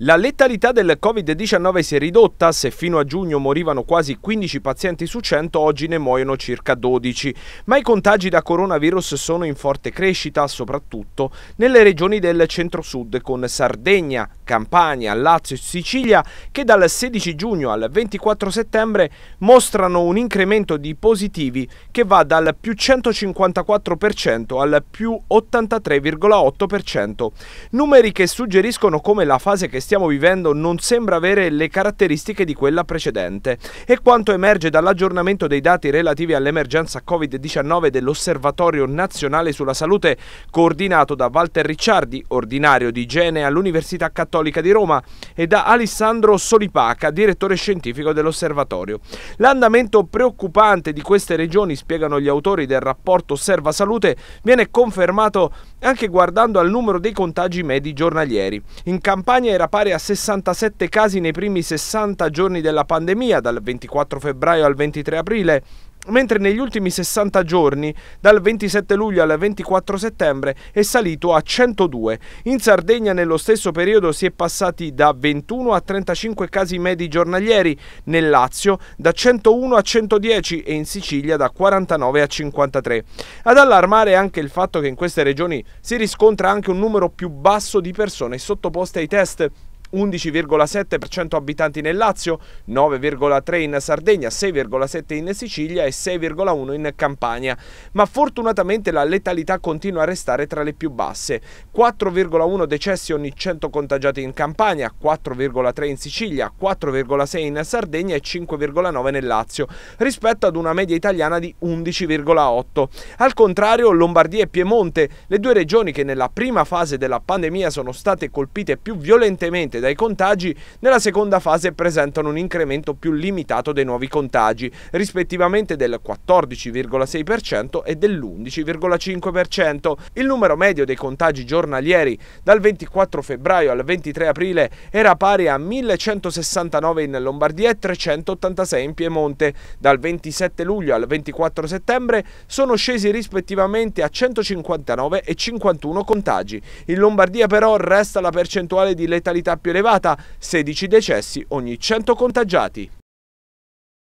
La letalità del Covid-19 si è ridotta, se fino a giugno morivano quasi 15 pazienti su 100, oggi ne muoiono circa 12, ma i contagi da coronavirus sono in forte crescita, soprattutto nelle regioni del centro-sud, con Sardegna, Campania, Lazio e Sicilia che dal 16 giugno al 24 settembre mostrano un incremento di positivi che va dal più 154% al più 83,8%. Numeri che suggeriscono come la fase che stiamo vivendo non sembra avere le caratteristiche di quella precedente e quanto emerge dall'aggiornamento dei dati relativi all'emergenza Covid-19 dell'Osservatorio Nazionale sulla Salute coordinato da Walter Ricciardi, ordinario di igiene all'Università Cattolica Cattolica di Roma e da Alessandro Solipaca, direttore scientifico dell'osservatorio. L'andamento preoccupante di queste regioni, spiegano gli autori del rapporto Serva Salute, viene confermato anche guardando al numero dei contagi medi giornalieri. In Campania era pari a 67 casi nei primi 60 giorni della pandemia, dal 24 febbraio al 23 aprile, mentre negli ultimi 60 giorni, dal 27 luglio al 24 settembre, è salito a 102. In Sardegna nello stesso periodo si è passati da 21 a 35 casi medi giornalieri, nel Lazio da 101 a 110 e in Sicilia da 49 a 53. Ad allarmare anche il fatto che in queste regioni si riscontra anche un numero più basso di persone sottoposte ai test 11,7% abitanti nel Lazio, 9,3 in Sardegna, 6,7 in Sicilia e 6,1 in Campania, ma fortunatamente la letalità continua a restare tra le più basse, 4,1 decessi ogni 100 contagiati in Campania, 4,3 in Sicilia, 4,6 in Sardegna e 5,9 nel Lazio, rispetto ad una media italiana di 11,8. Al contrario, Lombardia e Piemonte, le due regioni che nella prima fase della pandemia sono state colpite più violentemente direttamente dai contagi, nella seconda fase presentano un incremento più limitato dei nuovi contagi, rispettivamente del 14,6% e dell'11,5%. Il numero medio dei contagi giornalieri dal 24 febbraio al 23 aprile era pari a 1169 in Lombardia e 386 in Piemonte. Dal 27 luglio al 24 settembre sono scesi rispettivamente a 159 e 51 contagi. In Lombardia però resta la percentuale di letalità più più elevata, 16 decessi ogni 100 contagiati.